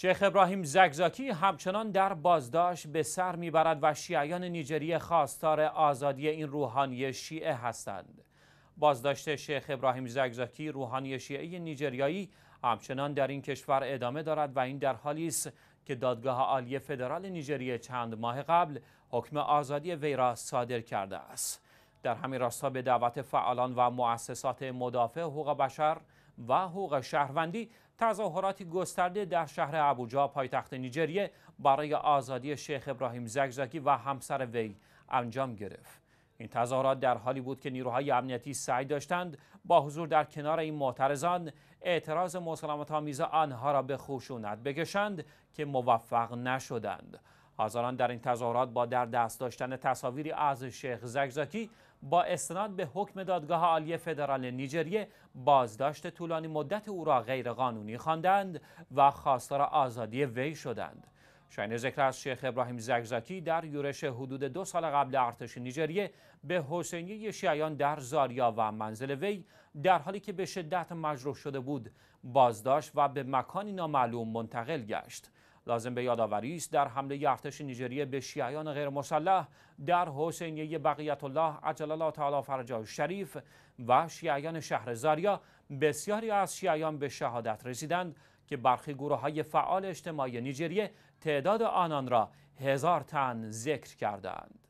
شیخ ابراهیم زگزاکی همچنان در بازداشت به سر میبرد و شیعیان نیجریه خواستار آزادی این روحانی شیعه هستند. بازداشت شیخ ابراهیم زگزاکی روحانی شیعه نیجریایی همچنان در این کشور ادامه دارد و این در حالی است که دادگاه عالی فدرال نیجریه چند ماه قبل حکم آزادی وی را صادر کرده است. در همین راستا به دعوت فعالان و مؤسسات مدافع حقوق بشر و حقوق شهروندی تظاهراتی گسترده در شهر ابوجا پایتخت نیجریه برای آزادی شیخ ابراهیم زگزگی و همسر وی انجام گرفت این تظاهرات در حالی بود که نیروهای امنیتی سعی داشتند با حضور در کنار این معترضان اعتراض ها آمیز آنها را به خشونت بکشند که موفق نشدند حاضران در این تظاهرات با در دست داشتن تصاویری از شیخ زگزاکی با استناد به حکم دادگاه عالی فدرال نیجریه بازداشت طولانی مدت او را غیرقانونی خواندند و خواستار آزادی وی شدند. شاین ذکر از شیخ ابراهیم زگزاکی در یورش حدود دو سال قبل ارتش نیجریه به حسینی شیعیان در زاریا و منزل وی در حالی که به شدت مجروح شده بود بازداشت و به مکانی نامعلوم منتقل گشت. لازم به یادآوری است در حمله ارتش نیجریه به شیعیان غیر مسلح در حسینیه بقیت الله عجل الله تعالی فرجا شریف و شیعیان شهر زاریا بسیاری از شیعیان به شهادت رسیدند که برخی گروه های فعال اجتماعی نیجریه تعداد آنان را هزار تن ذکر کردند.